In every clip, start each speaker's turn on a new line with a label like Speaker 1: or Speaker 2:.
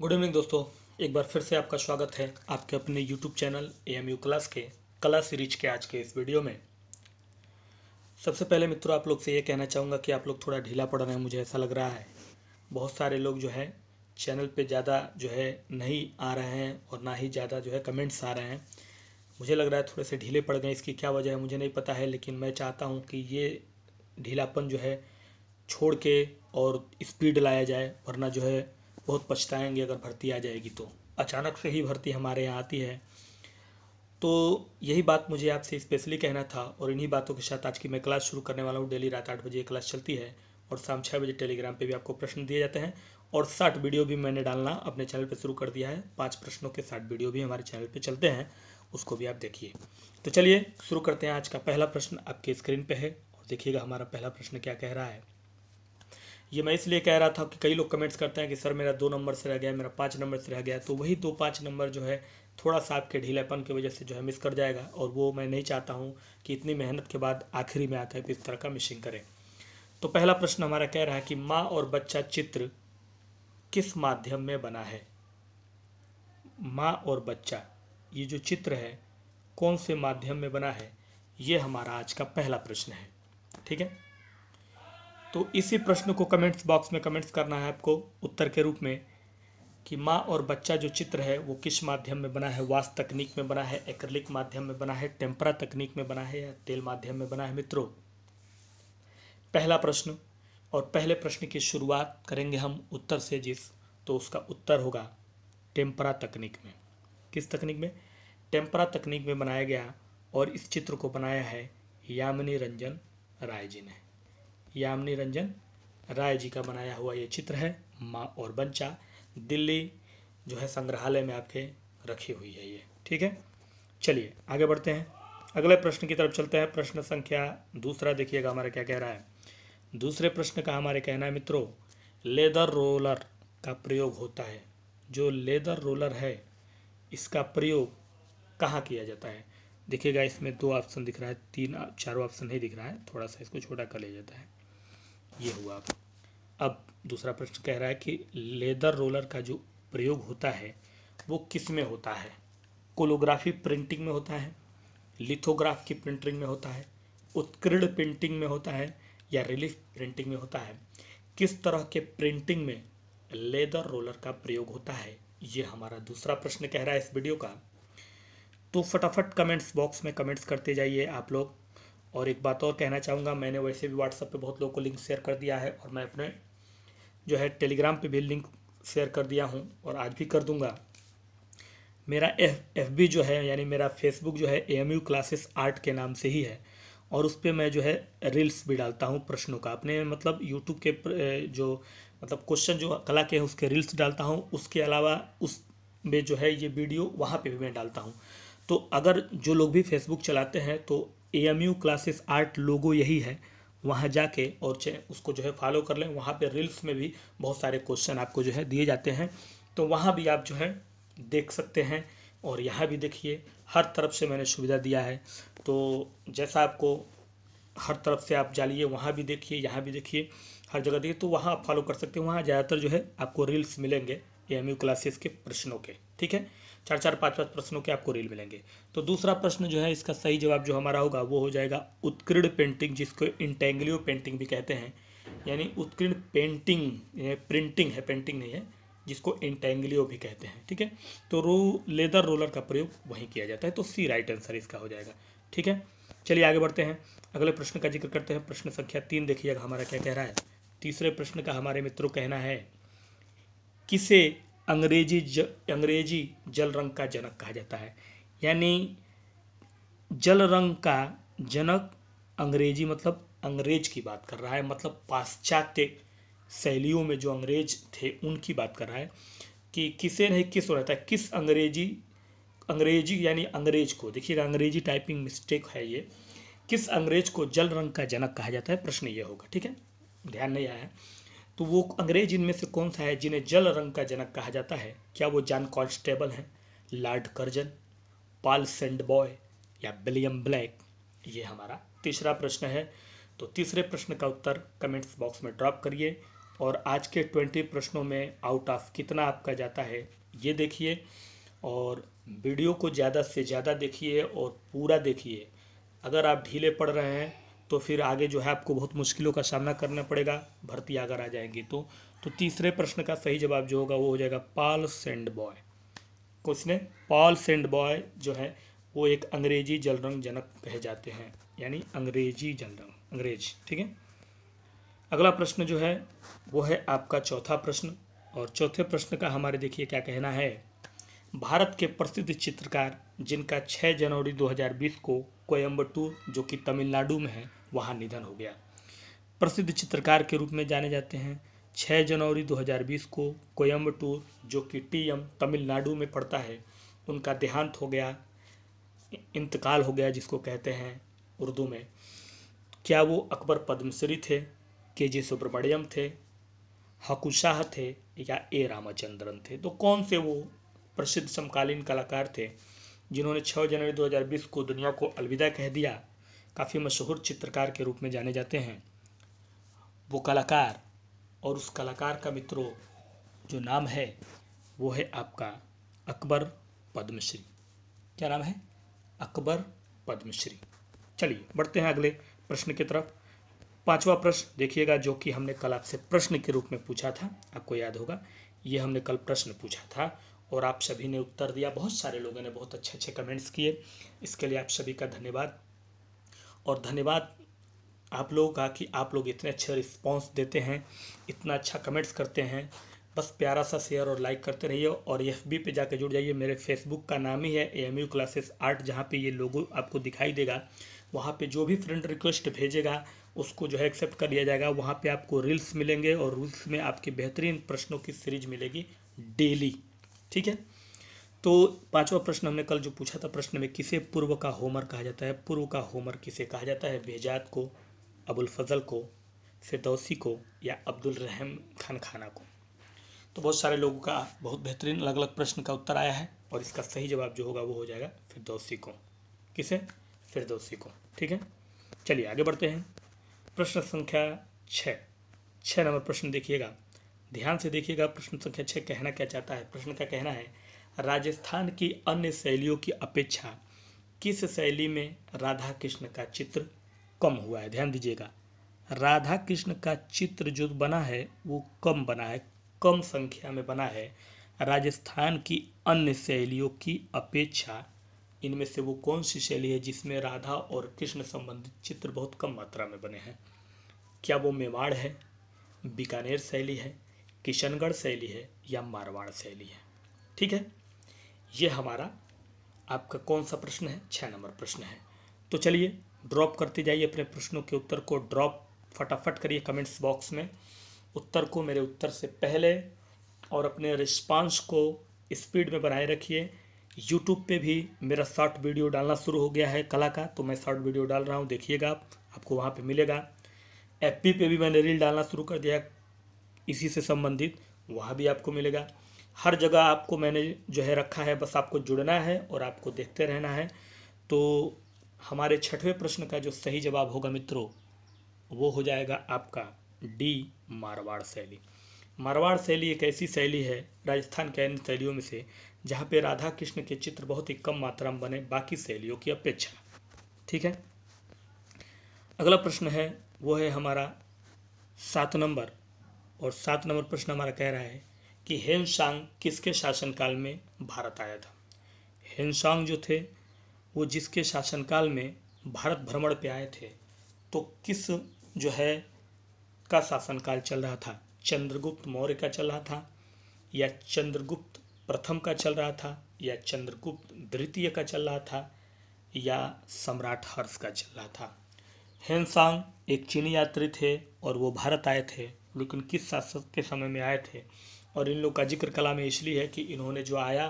Speaker 1: good evening दोस्तों एक बार फिर से आपका स्वागत है आपके अपने YouTube channel A M U class के कला सीरीज के आज के इस वीडियो में सबसे पहले मित्रों आप लोग से ये कहना चाहूँगा कि आप लोग थोड़ा ढीला पड़ रहे हैं मुझे ऐसा लग रहा है बहुत सारे लोग जो है चैनल पे ज़्यादा जो है नहीं आ रहे हैं और ना ही ज़्यादा जो है कमेंट्स आ रहे हैं मुझे लग रहा है थोड़े से ढीले पड़ गए इसकी क्या वजह है मुझे नहीं पता है लेकिन मैं चाहता हूँ कि ये ढीलापन जो है छोड़ के और स्पीड लाया जाए वरना जो है बहुत पछताएंगे अगर भर्ती आ जाएगी तो अचानक से ही भर्ती हमारे यहाँ आती है तो यही बात मुझे आपसे स्पेशली कहना था और इन्हीं बातों के साथ आज की मैं क्लास शुरू करने वाला हूँ डेली रात आठ बजे क्लास चलती है और शाम छः बजे टेलीग्राम पे भी आपको प्रश्न दिए जाते हैं और साठ वीडियो भी मैंने डालना अपने चैनल पे शुरू कर दिया है पांच प्रश्नों के साठ वीडियो भी हमारे चैनल पे चलते हैं उसको भी आप देखिए तो चलिए शुरू करते हैं आज का पहला प्रश्न आपके स्क्रीन पर है और देखिएगा हमारा पहला प्रश्न क्या कह रहा है ये मैं इसलिए कह रहा था कि कई लोग कमेंट्स करते हैं कि सर मेरा दो नंबर से रह गया मेरा पाँच नंबर से रह गया तो वही दो पाँच नंबर जो है थोड़ा सा आपके ढीलापन की वजह से जो है मिस कर जाएगा और वो मैं नहीं चाहता हूँ कि इतनी मेहनत के बाद आखिरी में आकर इस तरह का मिसिंग करें तो पहला प्रश्न हमारा कह रहा है कि माँ और बच्चा चित्र किस माध्यम में बना है माँ और बच्चा ये जो चित्र है कौन से माध्यम में बना है ये हमारा आज का पहला प्रश्न है ठीक है तो इसी प्रश्न को कमेंट्स बॉक्स में कमेंट्स करना है आपको उत्तर के रूप में कि माँ और बच्चा जो चित्र है वो किस माध्यम में बना है वास तकनीक में बना है एक्रिलिक माध्यम में बना है टेम्परा तकनीक में बना है या तेल माध्यम में बना है मित्रों पहला प्रश्न और पहले प्रश्न की शुरुआत करेंगे हम उत्तर से जिस तो उसका उत्तर होगा टेम्परा तकनीक में किस तकनीक में टेम्परा तकनीक में बनाया गया और इस चित्र को बनाया है यामिनी रंजन राय जी ने यामिनी रंजन राय जी का बनाया हुआ ये चित्र है माँ और बच्चा दिल्ली जो है संग्रहालय में आपके रखी हुई है ये ठीक है चलिए आगे बढ़ते हैं अगले प्रश्न की तरफ चलते हैं प्रश्न संख्या दूसरा देखिएगा हमारा क्या कह रहा है दूसरे प्रश्न का हमारे कहना है मित्रों लेदर रोलर का प्रयोग होता है जो लेदर रोलर है इसका प्रयोग कहाँ किया जाता है देखिएगा इसमें दो ऑप्शन दिख रहा है तीन चारों ऑप्शन ही दिख रहा है थोड़ा सा इसको छोटा कर लिया जाता है ये हुआ अब दूसरा प्रश्न कह रहा है कि लेदर रोलर का जो प्रयोग होता है वो किस में होता है कोलोग्राफी प्रिंटिंग में होता है लिथोग्राफ की प्रिंटिंग में होता है उत्कीर्ण प्रिंटिंग में होता है या रिलीफ प्रिंटिंग में होता है किस तरह के प्रिंटिंग में लेदर रोलर का प्रयोग होता है ये हमारा दूसरा प्रश्न कह रहा है इस वीडियो का तो फटाफट कमेंट्स बॉक्स में कमेंट्स करते जाइए आप लोग और एक बात और कहना चाहूँगा मैंने वैसे भी व्हाट्सअप पे बहुत लोगों को लिंक शेयर कर दिया है और मैं अपने जो है टेलीग्राम पे भी लिंक शेयर कर दिया हूँ और आज भी कर दूँगा मेरा एफ एफ बी जो है यानी मेरा फेसबुक जो है A M U classes art के नाम से ही है और उस पर मैं जो है रील्स भी डालता हूँ प्रश्नों का अपने मतलब यूट्यूब के जो मतलब क्वेश्चन जो कला के हैं उसके रील्स डालता हूँ उसके अलावा उस में जो है ये वीडियो वहाँ पे भी मैं डालता हूँ तो अगर जो लोग भी फेसबुक चलाते हैं तो A M U classes art logo यही है वहाँ जाके और उसको जो है फॉलो कर लें वहाँ पे रील्स में भी बहुत सारे क्वेश्चन आपको जो है दिए जाते हैं तो वहाँ भी आप जो है देख सकते हैं और यहाँ भी देखिए हर तरफ से मैंने सुविधा दिया है तो जैसा आपको हर तरफ से आप जालिए वहाँ भी देखिए यहाँ भी देखिए हर जगह देखिए तो वहाँ आप फॉलो कर सकते हैं वहाँ ज़्यादातर जो है आपको रील्स मिलेंगे ए एम यू क्लासेस के प्रश्नों के ठीक है चार चार पाँच पाँच प्रश्नों के आपको रील मिलेंगे तो दूसरा प्रश्न जो है इसका सही जवाब जो हमारा होगा वो हो जाएगा उत्कीर्ण पेंटिंग जिसको इंटेंगलियो पेंटिंग भी कहते हैं यानी उत्कीर्ण पेंटिंग प्रिंटिंग है पेंटिंग नहीं है जिसको इंटेंगलियो भी कहते हैं ठीक है तो रो लेदर रोलर का प्रयोग वहीं किया जाता है तो सी राइट आंसर इसका हो जाएगा ठीक है चलिए आगे बढ़ते हैं अगले प्रश्न का जिक्र करते हैं प्रश्न संख्या तीन देखिएगा हमारा क्या कह रहा है तीसरे प्रश्न का हमारे मित्रों कहना है किसे अंग्रेजी ज अंग्रेजी जल रंग का जनक कहा जाता है यानी जल रंग का जनक अंग्रेजी मतलब अंग्रेज की बात कर रहा है मतलब पाश्चात्य शैलियों में जो अंग्रेज थे उनकी बात कर रहा है कि किसे नहीं किस हो रहता है किस अंग्रेजी अंग्रेजी यानी अंग्रेज को देखिएगा अंग्रेजी टाइपिंग मिस्टेक है ये किस अंग्रेज को जल रंग का जनक कहा जाता है प्रश्न ये होगा ठीक है ध्यान नहीं आया तो वो अंग्रेज इनमें से कौन सा है जिन्हें जल रंग का जनक कहा जाता है क्या वो जॉन कॉन्स्टेबल हैं Lord Curzon Paul Sandby या विलियम ब्लैक ये हमारा तीसरा प्रश्न है तो तीसरे प्रश्न का उत्तर कमेंट्स बॉक्स में ड्रॉप करिए और आज के ट्वेंटी प्रश्नों में आउट ऑफ कितना आपका जाता है ये देखिए और वीडियो को ज़्यादा से ज़्यादा देखिए और पूरा देखिए अगर आप ढीले पड़ रहे हैं तो फिर आगे जो है आपको बहुत मुश्किलों का सामना करना पड़ेगा भर्ती अगर आ जाएंगी तो तो तीसरे प्रश्न का सही जवाब जो होगा वो हो जाएगा पॉल सेंड बॉय क्वेश्चन है पॉल सेंड बॉय जो है वो एक अंग्रेजी जलरंग जनक कहे जाते हैं यानी अंग्रेजी जलरंग अंग्रेज ठीक है अगला प्रश्न जो है वो है आपका चौथा प्रश्न और चौथे प्रश्न का हमारे देखिए क्या कहना है भारत के प्रसिद्ध चित्रकार जिनका 6 जनवरी 2020 को कोयम्बटूर जो कि तमिलनाडु में है वहाँ निधन हो गया प्रसिद्ध चित्रकार के रूप में जाने जाते हैं 6 जनवरी 2020 को कोयम्बटूर जो कि टीएम तमिलनाडु में पड़ता है उनका देहांत हो गया इंतकाल हो गया जिसको कहते हैं उर्दू में क्या वो अकबर पद्मश्री थे के जे सुब्रमण्यम थे हकुशाह थे या ए रामाचंद्रन थे तो कौन से वो प्रसिद्ध समकालीन कलाकार थे जिन्होंने 6 जनवरी 2020 को दुनिया को अलविदा कह दिया काफ़ी मशहूर चित्रकार के रूप में जाने जाते हैं वो कलाकार और उस कलाकार का मित्रों जो नाम है वो है आपका अकबर पद्मश्री क्या नाम है अकबर पद्मश्री चलिए बढ़ते हैं अगले प्रश्न की तरफ पांचवा प्रश्न देखिएगा जो कि हमने कल आपसे प्रश्न के रूप में पूछा था आपको याद होगा ये हमने कल प्रश्न पूछा था और आप सभी ने उत्तर दिया बहुत सारे लोगों ने बहुत अच्छे अच्छे कमेंट्स किए इसके लिए आप सभी का धन्यवाद और धन्यवाद आप लोगों का कि आप लोग इतने अच्छे रिस्पॉन्स देते हैं इतना अच्छा कमेंट्स करते हैं बस प्यारा सा शेयर और लाइक करते रहिए और एफ बी पे जाकर जुड़ जाइए मेरे फेसबुक का नाम ही है A M U classes art जहाँ पर ये लोगो आपको दिखाई देगा वहाँ पे जो भी फ्रेंड रिक्वेस्ट भेजेगा उसको जो है एक्सेप्ट कर लिया जाएगा वहाँ पे आपको रील्स मिलेंगे और रील्स में आपके बेहतरीन प्रश्नों की सीरीज मिलेगी डेली ठीक है तो पांचवा प्रश्न हमने कल जो पूछा था प्रश्न में किसे पूर्व का होमर कहा जाता है पूर्व का होमर किसे कहा जाता है बेजात को अबुल फजल को फिरदौसी को या अब्दुल रहम खान खाना को तो बहुत सारे लोगों का बहुत बेहतरीन अलग अलग प्रश्न का उत्तर आया है और इसका सही जवाब जो होगा वो हो जाएगा फिरदौसी को किसे फिरदौसी को ठीक है चलिए आगे बढ़ते हैं प्रश्न संख्या छः छः नंबर प्रश्न देखिएगा ध्यान से देखिएगा प्रश्न संख्या छः कहना क्या चाहता है प्रश्न का कहना है राजस्थान की अन्य शैलियों की अपेक्षा किस शैली में राधा कृष्ण का चित्र कम हुआ है ध्यान दीजिएगा राधा कृष्ण का चित्र जो बना है वो कम बना है कम संख्या में बना है राजस्थान की अन्य शैलियों की अपेक्षा इनमें से वो कौन सी शैली है जिसमें राधा और कृष्ण संबंधित चित्र बहुत कम मात्रा में बने हैं क्या वो मेवाड़ है बीकानेर शैली है किशनगढ़ शैली है या मारवाड़ शैली है ठीक है ये हमारा आपका कौन सा प्रश्न है छः नंबर प्रश्न है तो चलिए ड्रॉप करते जाइए अपने प्रश्नों के उत्तर को ड्रॉप फटाफट करिए कमेंट्स बॉक्स में उत्तर को मेरे उत्तर से पहले और अपने रिस्पांस को स्पीड में बनाए रखिए यूट्यूब पे भी मेरा शॉर्ट वीडियो डालना शुरू हो गया है कला का तो मैं शॉर्ट वीडियो डाल रहा हूँ देखिएगा आप आपको वहाँ पे मिलेगा एफ पे भी मैंने रील डालना शुरू कर दिया इसी से संबंधित वह भी आपको मिलेगा हर जगह आपको मैंने जो है रखा है बस आपको जुड़ना है और आपको देखते रहना है तो हमारे छठवें प्रश्न का जो सही जवाब होगा मित्रों वो हो जाएगा आपका डी मारवाड़ शैली मारवाड़ शैली एक ऐसी शैली है राजस्थान के अन्य शैलियों में से जहाँ पे राधा कृष्ण के चित्र बहुत ही कम मात्रा में बने बाकी शैलियों की अपेक्षा ठीक है अगला प्रश्न है वो है हमारा सात नंबर और सात नंबर प्रश्न हमारा कह रहा है कि हेनसांग किसके शासनकाल में भारत आया था हेनसांग जो थे वो जिसके शासनकाल में भारत भ्रमण पे आए थे तो किस जो है का शासनकाल चल रहा था चंद्रगुप्त मौर्य का चल रहा था या चंद्रगुप्त प्रथम का चल रहा था या चंद्रगुप्त द्वितीय का चल रहा था या सम्राट हर्ष का चल रहा था हेनसांग एक चीनी यात्री थे और वो भारत आए थे लेकिन किस शासक के समय में आए थे और इन लोग का जिक्र कला में इसलिए है कि इन्होंने जो आया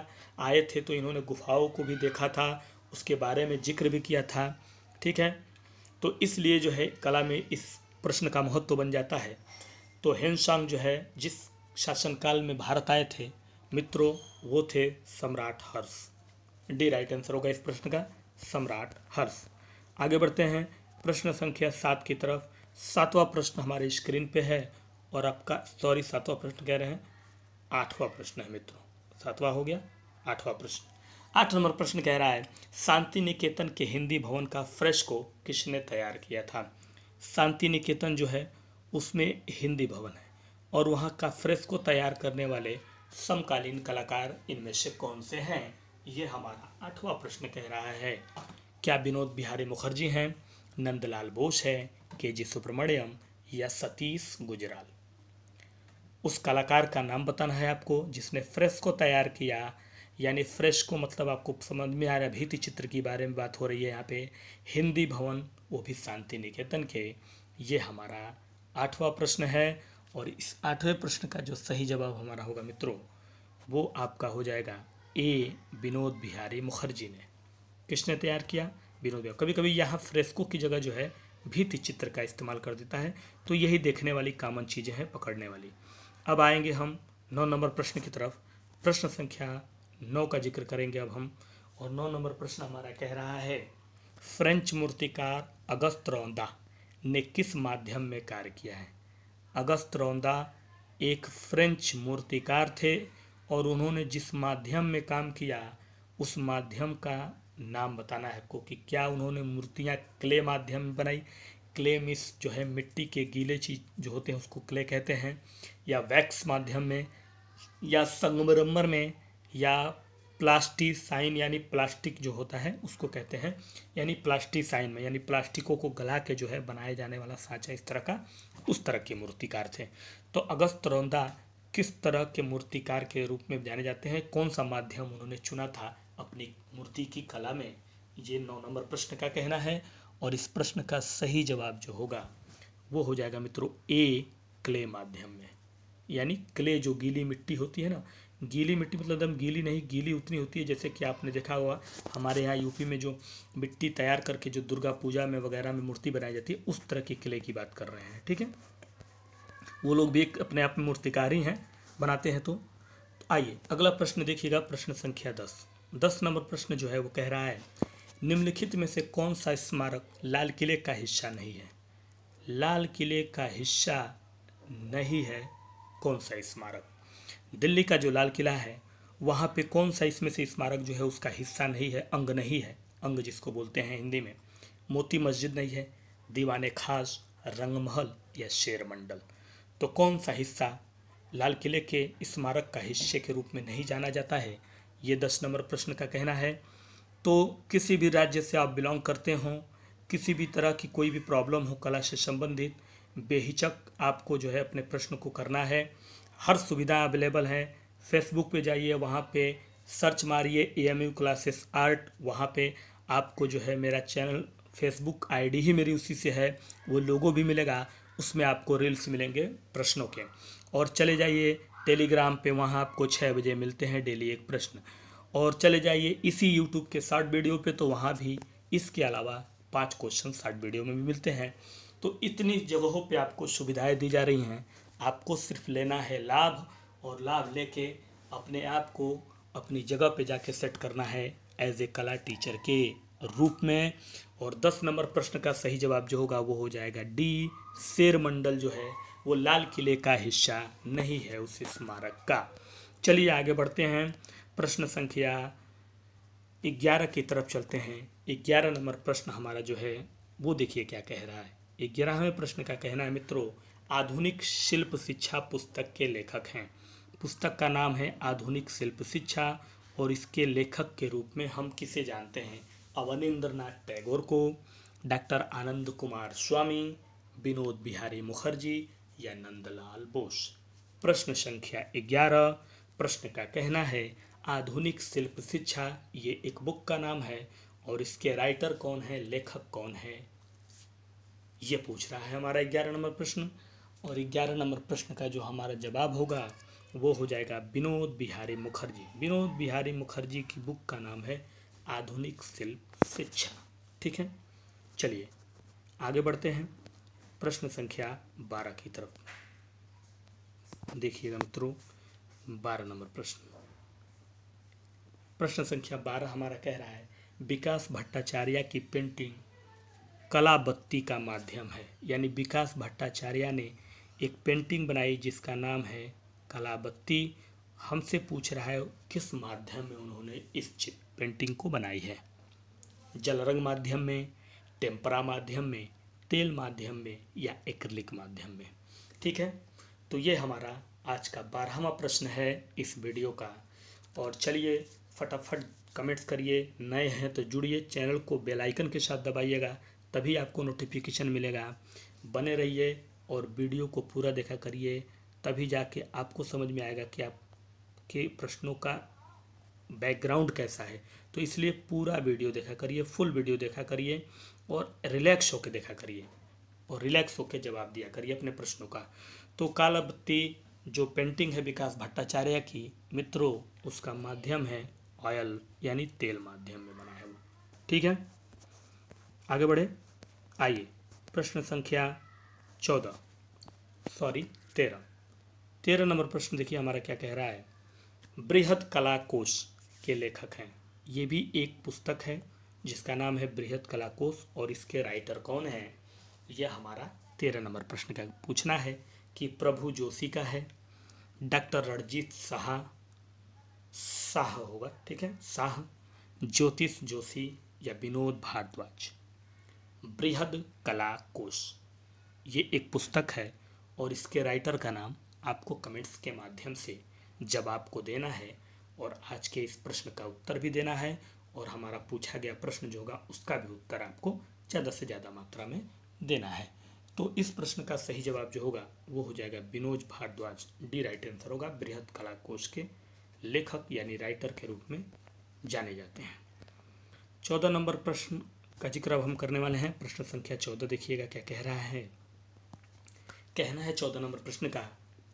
Speaker 1: आए थे तो इन्होंने गुफाओं को भी देखा था उसके बारे में जिक्र भी किया था ठीक है तो इसलिए जो है कला में इस प्रश्न का महत्व तो बन जाता है तो हेनसांग जो है जिस शासनकाल में भारत आए थे मित्रों वो थे सम्राट हर्ष डी राइट आंसर होगा इस प्रश्न का सम्राट हर्ष आगे बढ़ते हैं प्रश्न संख्या सात की तरफ सातवां प्रश्न हमारे स्क्रीन पे है और आपका सॉरी सातवां प्रश्न कह रहे हैं आठवां प्रश्न है मित्रों सातवां हो गया आठवां प्रश्न आठ नंबर प्रश्न कह रहा है शांति निकेतन के हिंदी भवन का फ्रेश को किसने तैयार किया था शांति निकेतन जो है उसमें हिंदी भवन है और वहाँ का फ्रेश को तैयार करने वाले समकालीन कलाकार इनमें से कौन से हैं ये हमारा आठवां प्रश्न कह रहा है क्या विनोद बिहारी मुखर्जी हैं नंदलाल बोस है के जी सुब्रमण्यम या सतीश गुजराल उस कलाकार का नाम बताना है आपको जिसने फ्रेश को तैयार किया यानी फ्रेश को मतलब आपको समझ में आ रहा भीति चित्र के बारे में बात हो रही है यहाँ पे हिंदी भवन वो भी शांति निकेतन के ये हमारा आठवां प्रश्न है और इस आठवें प्रश्न का जो सही जवाब हमारा होगा मित्रों वो आपका हो जाएगा ए विनोद बिहारी मुखर्जी ने किसने तैयार किया विनोद बिहार कभी कभी यहाँ फ्रेस्को की जगह जो है भीति चित्र का इस्तेमाल कर देता है तो यही देखने वाली कामन चीज़ें हैं पकड़ने वाली अब आएंगे हम नौ नंबर प्रश्न की तरफ प्रश्न संख्या नौ का जिक्र करेंगे अब हम और नौ नंबर प्रश्न हमारा कह रहा है फ्रेंच मूर्तिकार अगस्त रौंदा ने किस माध्यम में कार्य किया है अगस्त रौंदा एक फ्रेंच मूर्तिकार थे और उन्होंने जिस माध्यम में काम किया उस माध्यम का नाम बताना है आपको कि क्या उन्होंने मूर्तियाँ क्ले माध्यम में बनाई क्ले मिस जो है मिट्टी के गीले चीज जो होते हैं उसको क्ले कहते हैं या वैक्स माध्यम में या संगमरमर में या प्लास्टिक साइन यानी प्लास्टिक जो होता है उसको कहते हैं यानी प्लास्टिक साइन में यानी प्लास्टिकों को गला के जो है बनाए जाने वाला साँचा इस तरह का उस तरह के मूर्तिकार थे तो अगस्त रौंदा किस तरह के मूर्तिकार के रूप में जाने जाते हैं कौन सा माध्यम उन्होंने चुना था अपनी मूर्ति की कला में ये नौ नंबर प्रश्न का कहना है और इस प्रश्न का सही जवाब जो होगा वो हो जाएगा मित्रों ए क्ले माध्यम में यानी क्ले जो गीली मिट्टी होती है ना गीली मिट्टी मतलब एकदम गीली नहीं गीली उतनी होती है जैसे कि आपने देखा हुआ हमारे यहाँ यूपी में जो मिट्टी तैयार करके जो दुर्गा पूजा में वगैरह में मूर्ति बनाई जाती है उस तरह की क्ले की बात कर रहे हैं ठीक है वो लोग भी एक अपने आप में मूर्तिकार ही हैं बनाते हैं तो, तो आइए अगला प्रश्न देखिएगा प्रश्न संख्या दस दस नंबर प्रश्न जो है वो कह रहा है निम्नलिखित में से कौन सा स्मारक लाल किले का हिस्सा नहीं है लाल किले का हिस्सा नहीं है कौन सा स्मारक दिल्ली का जो लाल किला है वहाँ पे कौन सा इसमें से स्मारक जो है उसका हिस्सा नहीं है अंग नहीं है अंग जिसको बोलते हैं हिंदी में मोती मस्जिद नहीं है दीवान खास रंगमहल या शेर मंडल तो कौन सा हिस्सा लाल किले के स्मारक का हिस्से के रूप में नहीं जाना जाता है ये दस नंबर प्रश्न का कहना है तो किसी भी राज्य से आप बिलोंग करते हों किसी भी तरह की कोई भी प्रॉब्लम हो कला से संबंधित बेहिचक आपको जो है अपने प्रश्न को करना है हर सुविधा अवेलेबल हैं फेसबुक पे जाइए वहाँ पे सर्च मारिए A M U classes art वहाँ पे आपको जो है मेरा चैनल फेसबुक आईडी ही मेरी उसी से है वो लोगो भी मिलेगा उसमें आपको रील्स मिलेंगे प्रश्नों के और चले जाइए टेलीग्राम पे वहाँ आपको छः बजे मिलते हैं डेली एक प्रश्न और चले जाइए इसी यूट्यूब के शार्ट वीडियो पे तो वहाँ भी इसके अलावा पांच क्वेश्चन शार्ट वीडियो में भी मिलते हैं तो इतनी जगहों पे आपको सुविधाएं दी जा रही हैं आपको सिर्फ लेना है लाभ और लाभ लेके अपने आप को अपनी जगह पे जाके सेट करना है एज ए कला टीचर के रूप में और दस नंबर प्रश्न का सही जवाब जो होगा वो हो जाएगा डी शेर मंडल जो है वो लाल किले का हिस्सा नहीं है उस स्मारक का चलिए आगे बढ़ते हैं प्रश्न संख्या ग्यारह की तरफ चलते हैं ग्यारह नंबर प्रश्न हमारा जो है वो देखिए क्या कह रहा है ग्यारहवें प्रश्न का कहना है मित्रों आधुनिक शिल्प शिक्षा पुस्तक के लेखक हैं पुस्तक का नाम है आधुनिक शिल्प शिक्षा और इसके लेखक के रूप में हम किसे जानते हैं अवनिंद्र नाथ टैगोर को डॉक्टर आनंद कुमार स्वामी विनोद बिहारी मुखर्जी या नंदलाल बोस प्रश्न संख्या ग्यारह प्रश्न का कहना है आधुनिक शिल्प शिक्षा ये एक बुक का नाम है और इसके राइटर कौन है लेखक कौन है ये पूछ रहा है हमारा ग्यारह नंबर प्रश्न और ग्यारह नंबर प्रश्न का जो हमारा जवाब होगा वो हो जाएगा विनोद बिहारी मुखर्जी विनोद बिहारी मुखर्जी की बुक का नाम है आधुनिक शिल्प शिक्षा ठीक है चलिए आगे बढ़ते हैं प्रश्न संख्या बारह की तरफ देखिएगा मित्रों बारह नंबर प्रश्न प्रश्न संख्या बारह हमारा कह रहा है विकास भट्टाचार्य की पेंटिंग कला बत्ती का माध्यम है यानी विकास भट्टाचार्य ने एक पेंटिंग बनाई जिसका नाम है कला बत्ती हमसे पूछ रहा है किस माध्यम में उन्होंने इस पेंटिंग को बनाई है जलरंग माध्यम में टेम्परा माध्यम में तेल माध्यम में या एक्रिलिक माध्यम में ठीक है तो ये हमारा आज का बारहवा प्रश्न है इस वीडियो का और चलिए फटाफट कमेंट्स करिए नए हैं तो जुड़िए चैनल को बेल आइकन के साथ दबाइएगा तभी आपको नोटिफिकेशन मिलेगा बने रहिए और वीडियो को पूरा देखा करिए तभी जाके आपको समझ में आएगा कि आपके प्रश्नों का बैकग्राउंड कैसा है तो इसलिए पूरा वीडियो देखा करिए फुल वीडियो देखा करिए और रिलैक्स होकर देखा करिए और रिलैक्स होकर जवाब दिया करिए अपने प्रश्नों का तो कालाबत्ती जो पेंटिंग है विकास भट्टाचार्य की मित्रों उसका माध्यम है ऑयल यानी तेल माध्यम में बना है वो ठीक है आगे बढ़े आइए प्रश्न संख्या चौदह सॉरी तेरह तेरह नंबर प्रश्न देखिए हमारा क्या कह रहा है बृहद कला कोश के लेखक हैं ये भी एक पुस्तक है जिसका नाम है बृहद कला कोश और इसके राइटर कौन है यह हमारा तेरह नंबर प्रश्न का पूछना है कि प्रभु जोशी का है डॉक्टर रणजीत साहा शाह होगा ठीक है शाह ज्योतिष जोशी या विनोद भारद्वाज बृहद कला कोश ये एक पुस्तक है और इसके राइटर का नाम आपको कमेंट्स के माध्यम से जवाब को देना है और आज के इस प्रश्न का उत्तर भी देना है और हमारा पूछा गया प्रश्न जो होगा उसका भी उत्तर आपको ज़्यादा से ज़्यादा मात्रा में देना है तो इस प्रश्न का सही जवाब जो होगा वो हो जाएगा Vinod Bhardwaj D right answer होगा बृहद कला कोश के लेखक यानी राइटर के रूप में जाने जाते हैं चौदह नंबर प्रश्न का जिक्र अब हम करने वाले हैं प्रश्न संख्या चौदह देखिएगा क्या कह रहा है कहना है चौदह नंबर प्रश्न का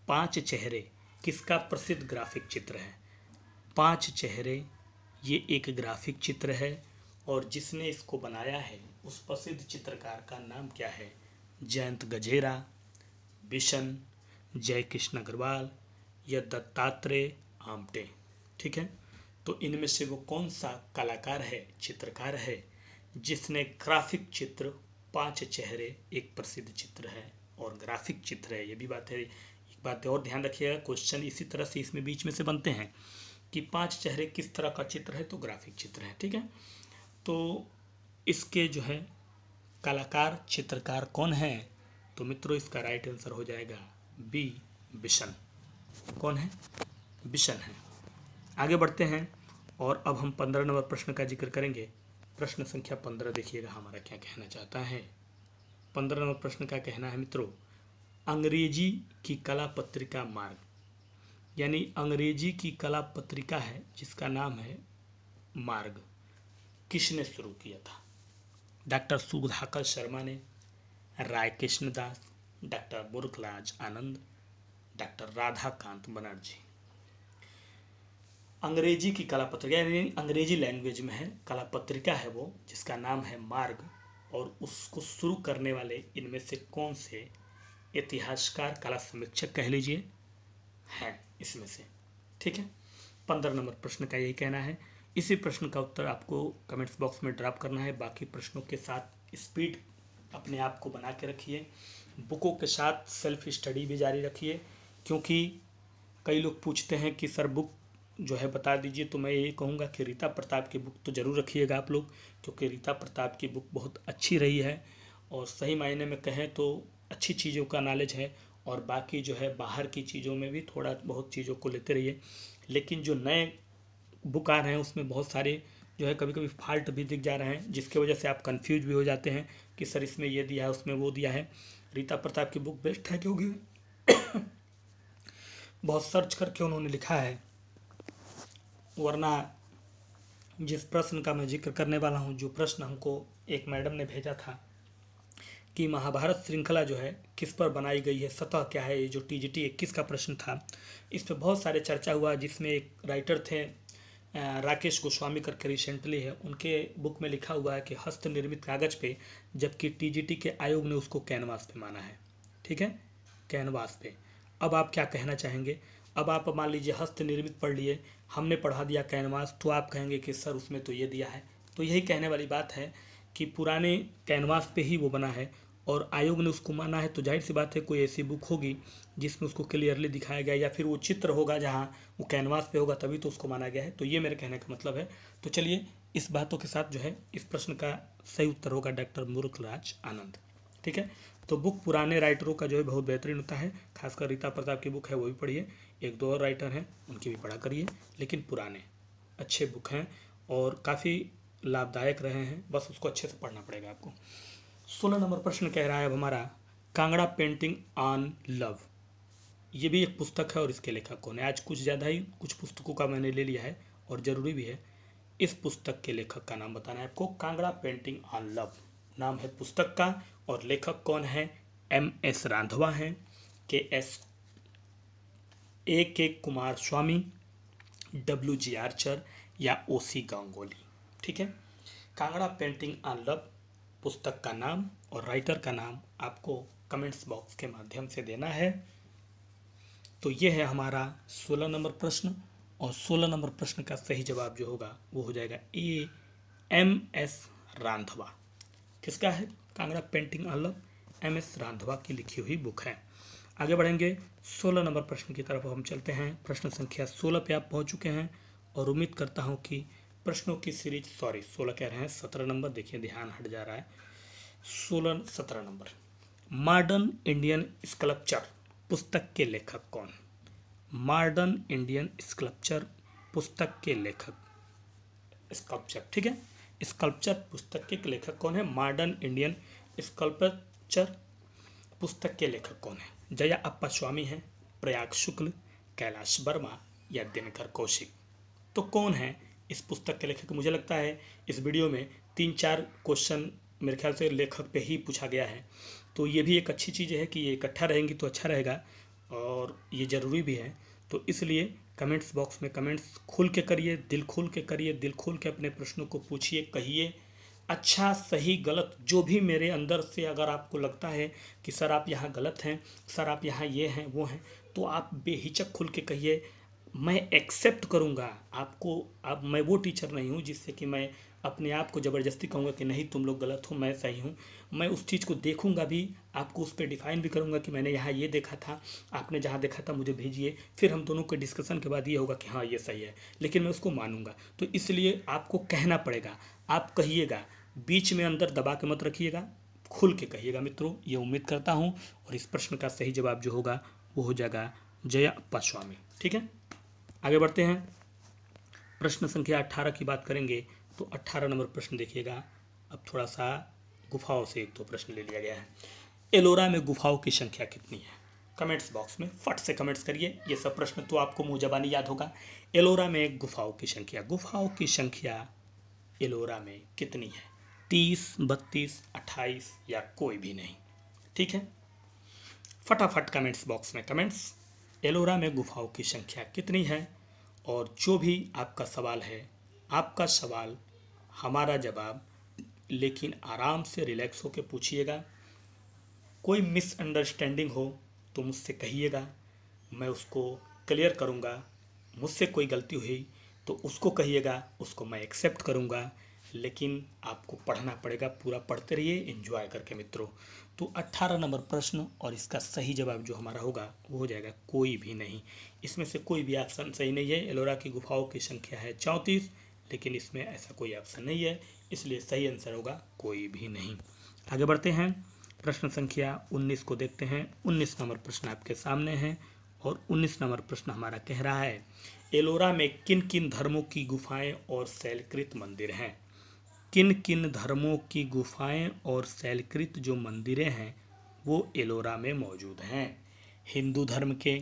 Speaker 1: पांच चेहरे किसका प्रसिद्ध ग्राफिक चित्र है पांच चेहरे ये एक ग्राफिक चित्र है और जिसने इसको बनाया है उस प्रसिद्ध चित्रकार का नाम क्या है जयंत गजेरा बिशन जय कृष्ण अग्रवाल या दत्तात्रेय आमटे ठीक है तो इनमें से वो कौन सा कलाकार है चित्रकार है जिसने ग्राफिक चित्र पांच चेहरे एक प्रसिद्ध चित्र है और ग्राफिक चित्र है ये भी बात है एक बात और ध्यान रखिएगा क्वेश्चन इसी तरह से इसमें बीच में से बनते हैं कि पांच चेहरे किस तरह का चित्र है तो ग्राफिक चित्र है ठीक है तो इसके जो है कलाकार चित्रकार कौन है तो मित्रों इसका राइट आंसर हो जाएगा बी बिशन कौन है विषय हैं आगे बढ़ते हैं और अब हम पंद्रह नंबर प्रश्न का जिक्र करेंगे प्रश्न संख्या पंद्रह देखिएगा हमारा क्या कहना चाहता है पंद्रह नंबर प्रश्न का कहना है मित्रों अंग्रेजी की कला पत्रिका मार्ग यानी अंग्रेजी की कला पत्रिका है जिसका नाम है मार्ग किसने शुरू किया था डॉक्टर सुधाकर शर्मा ने राय कृष्णदास डॉक्टर बुर्खलाज आनंद डॉक्टर राधाकांत बनर्जी अंग्रेजी की कला पत्रिका यानी अंग्रेजी लैंग्वेज में है कला पत्रिका है वो जिसका नाम है मार्ग और उसको शुरू करने वाले इनमें से कौन से इतिहासकार कला समीक्षक कह लीजिए हैं इसमें से ठीक है पंद्रह नंबर प्रश्न का यही कहना है इसी प्रश्न का उत्तर आपको कमेंट्स बॉक्स में ड्रॉप करना है बाकी प्रश्नों के साथ स्पीड अपने आप को बना के रखिए बुकों के साथ सेल्फ स्टडी भी जारी रखिए क्योंकि कई लोग पूछते हैं कि सर बुक जो है बता दीजिए तो मैं ये कहूँगा कि रीता प्रताप की बुक तो ज़रूर रखिएगा आप लोग क्योंकि रीता प्रताप की बुक बहुत अच्छी रही है और सही मायने में कहें तो अच्छी चीज़ों का नॉलेज है और बाकी जो है बाहर की चीज़ों में भी थोड़ा बहुत चीज़ों को लेते रहिए लेकिन जो नए बुक आ रहे हैं उसमें बहुत सारे जो है कभी कभी फॉल्ट भी दिख जा रहे हैं जिसके वजह से आप कंफ्यूज भी हो जाते हैं कि सर इसमें ये दिया है उसमें वो दिया है रीता प्रताप की बुक बेस्ट है क्योंकि बहुत सर्च करके उन्होंने लिखा है वरना जिस प्रश्न का मैं जिक्र करने वाला हूँ जो प्रश्न हमको एक मैडम ने भेजा था कि महाभारत श्रृंखला जो है किस पर बनाई गई है सतह क्या है ये जो टी जी टी इक्कीस का प्रश्न था इस पर बहुत सारे चर्चा हुआ जिसमें एक राइटर थे राकेश गोस्वामी करके रिसेंटली है उनके बुक में लिखा हुआ है कि हस्त निर्मित कागज़ पे जबकि टीजीटी के आयोग ने उसको कैनवास पे माना है ठीक है कैनवास पे अब आप क्या कहना चाहेंगे अब आप मान लीजिए हस्त निर्मित पढ़ लिए हमने पढ़ा दिया कैनवास तो आप कहेंगे कि सर उसमें तो ये दिया है तो यही कहने वाली बात है कि पुराने कैनवास पे ही वो बना है और आयोग ने उसको माना है तो जाहिर सी बात है कोई ऐसी बुक होगी जिसमें उसको क्लियरली दिखाया गया या फिर वो चित्र होगा जहाँ वो कैनवास पे होगा तभी तो उसको माना गया है तो ये मेरे कहने का मतलब है तो चलिए इस बातों के साथ जो है इस प्रश्न का सही उत्तर होगा डॉक्टर मूर्खराज आनंद ठीक है तो बुक पुराने राइटरों का जो है बहुत बेहतरीन होता है खासकर रीता प्रताप की बुक है वो भी पढ़िए एक दो और राइटर हैं उनकी भी पढ़ा करिए लेकिन पुराने अच्छे बुक हैं और काफ़ी लाभदायक रहे हैं बस उसको अच्छे से पढ़ना पड़ेगा आपको सोलह नंबर प्रश्न कह रहा है अब हमारा कांगड़ा पेंटिंग ऑन लव ये भी एक पुस्तक है और इसके लेखक कौन है आज कुछ ज़्यादा ही कुछ पुस्तकों का मैंने ले लिया है और ज़रूरी भी है इस पुस्तक के लेखक का नाम बताना है आपको कांगड़ा पेंटिंग ऑन लव नाम है पुस्तक का और लेखक कौन है एम एस रांधवा हैं के एस A K Coomaraswamy W G Archer या ओ सी गांगोली ठीक है कांगड़ा पेंटिंग आन लव पुस्तक का नाम और राइटर का नाम आपको कमेंट्स बॉक्स के माध्यम से देना है तो ये है हमारा सोलह नंबर प्रश्न और सोलह नंबर प्रश्न का सही जवाब जो होगा वो हो जाएगा ए एम एस रांधवा किसका है Kangra painting on love M S Randhawa की लिखी हुई बुक है आगे बढ़ेंगे सोलह नंबर प्रश्न की तरफ हम चलते हैं प्रश्न संख्या सोलह पे आप पहुंच चुके हैं और उम्मीद करता हूं कि प्रश्नों की सीरीज सॉरी सोलह कह रहे हैं सत्रह नंबर देखिए ध्यान हट जा रहा है सोलह सत्रह नंबर मॉडर्न इंडियन स्कल्पचर पुस्तक के लेखक कौन मॉडर्न इंडियन स्कल्पचर पुस्तक के लेखक स्कल्पचर ठीक है स्कल्पचर पुस्तक के लेखक कौन है मॉडर्न इंडियन स्कल्पचर पुस्तक के लेखक कौन है जया अप्पा स्वामी हैं प्रयाग शुक्ल कैलाश वर्मा या दिनकर कौशिक तो कौन है इस पुस्तक के लेखक मुझे लगता है इस वीडियो में तीन चार क्वेश्चन मेरे ख्याल से लेखक पे ही पूछा गया है तो ये भी एक अच्छी चीज़ है कि ये इकट्ठा रहेंगी तो अच्छा रहेगा और ये ज़रूरी भी है तो इसलिए कमेंट्स बॉक्स में कमेंट्स खुल के करिए दिल खोल के करिए दिल खोल के अपने प्रश्नों को पूछिए कहिए अच्छा सही गलत जो भी मेरे अंदर से अगर आपको लगता है कि सर आप यहाँ गलत हैं सर आप यहाँ ये हैं वो हैं तो आप बेहिचक खुल के कहिए मैं एक्सेप्ट करूँगा आपको आप मैं वो टीचर नहीं हूँ जिससे कि मैं अपने आप को ज़बरदस्ती कहूँगा कि नहीं तुम लोग गलत हो मैं सही हूँ मैं उस चीज़ को देखूँगा भी आपको उस पर डिफ़ाइन भी करूँगा कि मैंने यहाँ ये देखा था आपने जहाँ देखा था मुझे भेजिए फिर हम दोनों के डिस्कशन के बाद ये होगा कि हाँ ये सही है लेकिन मैं उसको मानूंगा तो इसलिए आपको कहना पड़ेगा आप कहिएगा बीच में अंदर दबा के मत रखिएगा खुल के कहिएगा मित्रों ये उम्मीद करता हूँ और इस प्रश्न का सही जवाब जो होगा वो हो जाएगा जया अप्पा स्वामी ठीक है आगे बढ़ते हैं प्रश्न संख्या अट्ठारह की बात करेंगे तो अट्ठारह नंबर प्रश्न देखिएगा अब थोड़ा सा गुफाओं से एक दो प्रश्न ले लिया गया है एलोरा में गुफाओं की संख्या कितनी है कमेंट्स बॉक्स में फट से कमेंट्स करिए ये सब प्रश्न तो आपको मुँह जबानी याद होगा एलोरा में गुफाओं की संख्या गुफाओं की संख्या एलोरा में कितनी है तीस बत्तीस अट्ठाईस या कोई भी नहीं ठीक है फटाफट कमेंट्स बॉक्स में कमेंट्स एलोरा में गुफाओं की संख्या कितनी है और जो भी आपका सवाल है आपका सवाल हमारा जवाब लेकिन आराम से रिलैक्स होकर पूछिएगा कोई मिसअंडरस्टैंडिंग हो तो मुझसे कहिएगा मैं उसको क्लियर करूँगा मुझसे कोई गलती हुई तो उसको कहिएगा उसको मैं एक्सेप्ट करूँगा लेकिन आपको पढ़ना पड़ेगा पूरा पढ़ते रहिए एंजॉय करके मित्रों तो 18 नंबर प्रश्न और इसका सही जवाब जो हमारा होगा वो हो जाएगा कोई भी नहीं इसमें से कोई भी ऑप्शन सही नहीं है एलोरा की गुफाओं की संख्या है चौंतीस लेकिन इसमें ऐसा कोई ऑप्शन नहीं है इसलिए सही आंसर होगा कोई भी नहीं आगे बढ़ते हैं प्रश्न संख्या 19 को देखते हैं 19 नंबर प्रश्न आपके सामने है और 19 नंबर प्रश्न हमारा कह रहा है एलोरा में किन किन धर्मों की गुफाएं और शैलकृत मंदिर हैं किन किन धर्मों की गुफाएं और शैलकृत जो मंदिरें हैं वो एलोरा में मौजूद हैं हिंदू धर्म के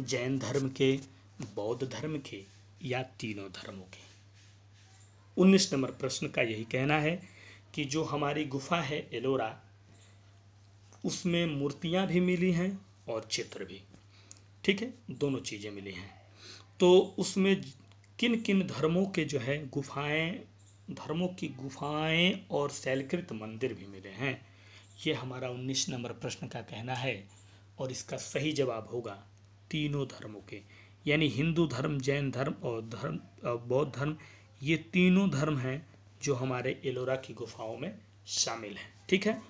Speaker 1: जैन धर्म के बौद्ध धर्म के या तीनों धर्मों के उन्नीस नंबर प्रश्न का यही कहना है कि जो हमारी गुफा है एलोरा उसमें मूर्तियाँ भी मिली हैं और चित्र भी ठीक है दोनों चीज़ें मिली हैं तो उसमें किन किन धर्मों के जो है गुफाएं धर्मों की गुफाएं और शैलकृत मंदिर भी मिले हैं ये हमारा उन्नीस नंबर प्रश्न का कहना है और इसका सही जवाब होगा तीनों धर्मों के यानी हिंदू धर्म जैन धर्म और धर्म बौद्ध धर्म ये तीनों धर्म हैं जो हमारे एलोरा की गुफाओं में शामिल हैं ठीक है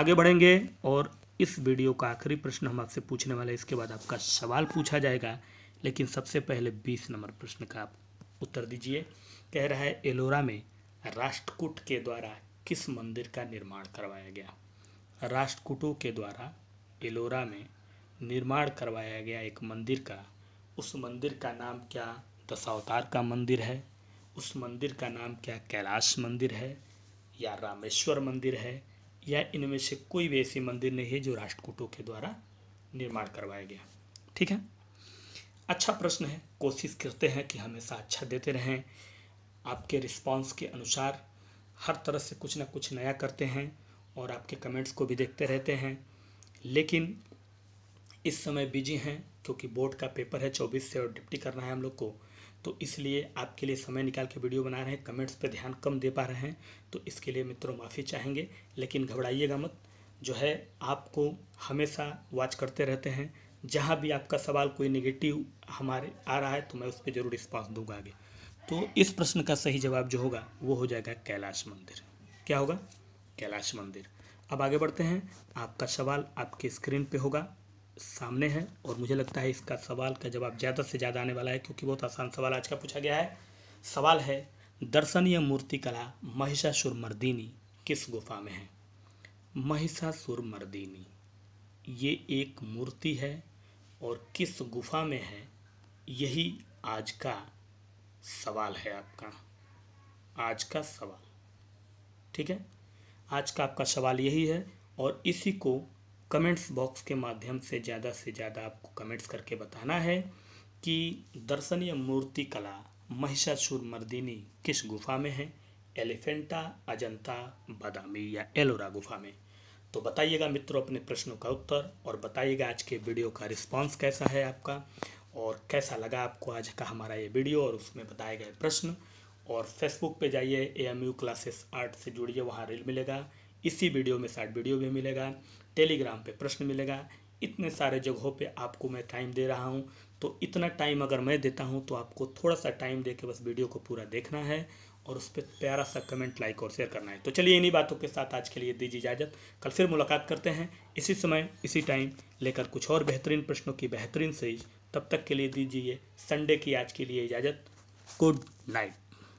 Speaker 1: आगे बढ़ेंगे और इस वीडियो का आखिरी प्रश्न हम आपसे पूछने वाले इसके बाद आपका सवाल पूछा जाएगा लेकिन सबसे पहले बीस नंबर प्रश्न का आप उत्तर दीजिए कह रहा है एलोरा में राष्ट्रकूट के द्वारा किस मंदिर का निर्माण करवाया गया राष्ट्रकूटों के द्वारा एलोरा में निर्माण करवाया गया एक मंदिर का उस मंदिर का नाम क्या दशावतार का मंदिर है उस मंदिर का नाम क्या कैलाश मंदिर है या रामेश्वर मंदिर है या इनमें से कोई भी ऐसी मंदिर नहीं है जो राष्ट्रकूटों के द्वारा निर्माण करवाया गया ठीक है अच्छा प्रश्न है कोशिश करते हैं कि हमेशा अच्छा देते रहें आपके रिस्पांस के अनुसार हर तरह से कुछ ना कुछ नया करते हैं और आपके कमेंट्स को भी देखते रहते हैं लेकिन इस समय बिजी हैं क्योंकि बोर्ड का पेपर है चौबीस से और डिप्टी करना है हम लोग को तो इसलिए आपके लिए समय निकाल के वीडियो बना रहे हैं कमेंट्स पर ध्यान कम दे पा रहे हैं तो इसके लिए मित्रों माफ़ी चाहेंगे लेकिन घबराइएगा मत जो है आपको हमेशा वॉच करते रहते हैं जहाँ भी आपका सवाल कोई नेगेटिव हमारे आ रहा है तो मैं उस पर जरूर रिस्पॉन्स दूंगा आगे तो इस प्रश्न का सही जवाब जो होगा वो हो जाएगा कैलाश मंदिर क्या होगा कैलाश मंदिर अब आगे बढ़ते हैं आपका सवाल आपके स्क्रीन पे होगा सामने है और मुझे लगता है इसका सवाल का जवाब ज़्यादा से ज़्यादा आने वाला है क्योंकि बहुत आसान सवाल आज का पूछा गया है सवाल है दर्शनीय मूर्तिकला महिषासुर मर्दिनी किस गुफा में है महिषासुर मर्दिनी ये एक मूर्ति है और किस गुफा में है यही आज का सवाल है आपका आज का सवाल ठीक है आज का आपका सवाल यही है और इसी को कमेंट्स बॉक्स के माध्यम से ज़्यादा से ज़्यादा आपको कमेंट्स करके बताना है कि दर्शनीय मूर्ति कला महिषासुर मर्दिनी किस गुफा में है एलिफेंटा अजंता बादामी या एलोरा गुफा में तो बताइएगा मित्रों अपने प्रश्नों का उत्तर और बताइएगा आज के वीडियो का रिस्पांस कैसा है आपका और कैसा लगा आपको आज का हमारा ये वीडियो और उसमें बताए गए प्रश्न और फेसबुक पे जाइए A M U classes art से जुड़िए वहाँ रील मिलेगा इसी वीडियो में शार्ट वीडियो भी मिलेगा टेलीग्राम पर प्रश्न मिलेगा इतने सारे जगहों पर आपको मैं टाइम दे रहा हूँ तो इतना टाइम अगर मैं देता हूँ तो आपको थोड़ा सा टाइम दे के बस वीडियो को पूरा देखना है और उस पर प्यारा सा कमेंट लाइक और शेयर करना है तो चलिए इन्हीं बातों के साथ आज के लिए दीजिए इजाज़त कल फिर मुलाकात करते हैं इसी समय इसी टाइम लेकर कुछ और बेहतरीन प्रश्नों की बेहतरीन सीरीज तब तक के लिए दीजिए संडे की आज के लिए इजाज़त गुड नाइट